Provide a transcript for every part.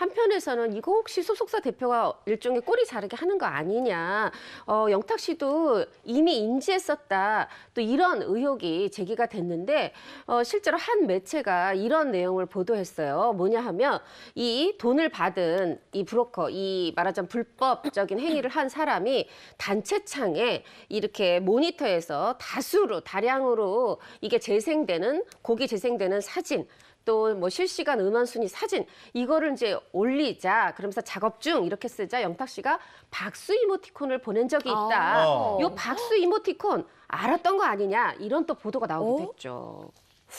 한편에서는 이거 혹시 소속사 대표가 일종의 꼬리 자르게 하는 거 아니냐. 어, 영탁 씨도 이미 인지했었다. 또 이런 의혹이 제기가 됐는데 어, 실제로 한 매체가 이런 내용을 보도했어요. 뭐냐 하면 이 돈을 받은 이 브로커, 이 말하자면 불법적인 행위를 한 사람이 단체창에 이렇게 모니터에서 다수로 다량으로 이게 재생되는 곡이 재생되는 사진 또 뭐 실시간 음원 순위 사진 이거를 이제 올리자. 그러면서 작업 중 이렇게 쓰자 영탁 씨가 박수 이모티콘을 보낸 적이 있다. 아. 어. 박수 이모티콘 알았던 거 아니냐 이런 또 보도가 나오기도 어? 했죠.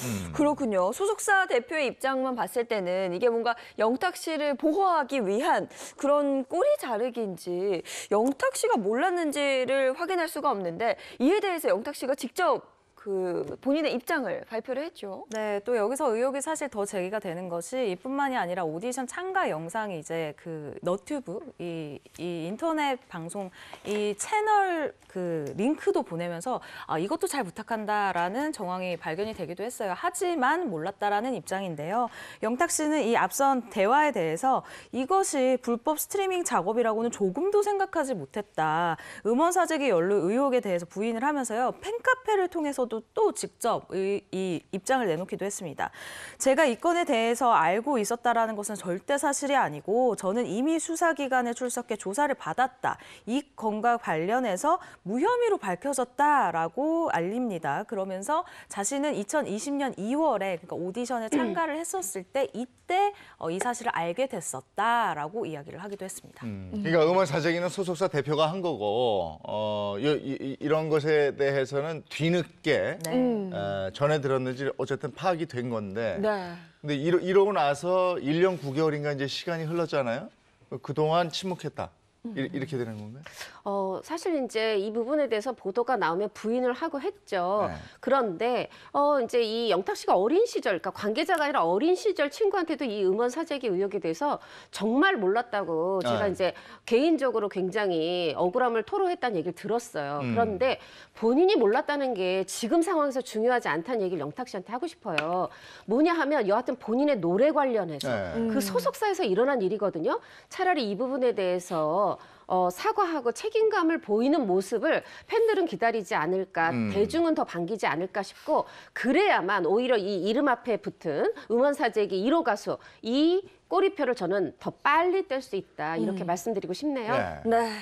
음. 그렇군요. 소속사 대표의 입장만 봤을 때는 이게 뭔가 영탁 씨를 보호하기 위한 그런 꼬리 자르기인지 영탁 씨가 몰랐는지를 확인할 수가 없는데 이에 대해서 영탁 씨가 직접 그 본인의 입장을 발표를 했죠. 네, 또 여기서 의혹이 사실 더 제기가 되는 것이 이뿐만이 아니라 오디션 참가 영상이 이제 그 너튜브 이, 이 인터넷 방송 이 채널 그 링크도 보내면서 아 이것도 잘 부탁한다라는 정황이 발견이 되기도 했어요. 하지만 몰랐다라는 입장인데요. 영탁 씨는 이 앞선 대화에 대해서 이것이 불법 스트리밍 작업이라고는 조금도 생각하지 못했다. 음원 사재기 연루 의혹에 대해서 부인을 하면서요. 팬카페를 통해서 대해도또 직접 이, 이 입장을 내놓기도 했습니다. 제가 이 건에 대해서 알고 있었다라는 것은 절대 사실이 아니고 저는 이미 수사기관에 출석해 조사를 받았다. 이 건과 관련해서 무혐의로 밝혀졌다라고 알립니다. 그러면서 자신은 2020년 2월에 그러니까 오디션에 참가를 했었을 때 이때 어, 이 사실을 알게 됐었다라고 이야기를 하기도 했습니다. 음, 음. 그러니까 음원 사재기는 소속사 대표가 한 거고 어, 이, 이, 이런 것에 대해서는 뒤늦게 네. 게 음. 어, 전해 들었는지 어쨌든 파악이 된 건데 네. 근데 이러, 이러고 나서 1년 9개월인가 이제 시간이 흘렀잖아요. 그동안 침묵했다. 음, 이, 음. 이렇게 되는 건가요? 어, 사실 이제 이 부분에 대해서 보도가 나오면 부인을 하고 했죠. 네. 그런데 어, 이제 이 영탁 씨가 어린 시절, 그러니까 관계자가 아니라 어린 시절 친구한테도 이 음원 사재기 의혹에 대해서 정말 몰랐다고 제가 네. 이제 개인적으로 굉장히 억울함을 토로했다는 얘기를 들었어요. 음. 그런데 본인이 몰랐다는 게 지금 상황에서 중요하지 않다는 얘기를 영탁 씨한테 하고 싶어요. 뭐냐 하면 여하튼 본인의 노래 관련해서 네. 그 음. 소속사에서 일어난 일이거든요. 차라리 이 부분에 대해서 어, 사과하고 책임감을 보이는 모습을 팬들은 기다리지 않을까, 음. 대중은 더 반기지 않을까 싶고 그래야만 오히려 이 이름 앞에 붙은 음원사재기 1호 가수 이 꼬리표를 저는 더 빨리 뗄 수 있다 이렇게 음. 말씀드리고 싶네요. 네. 네.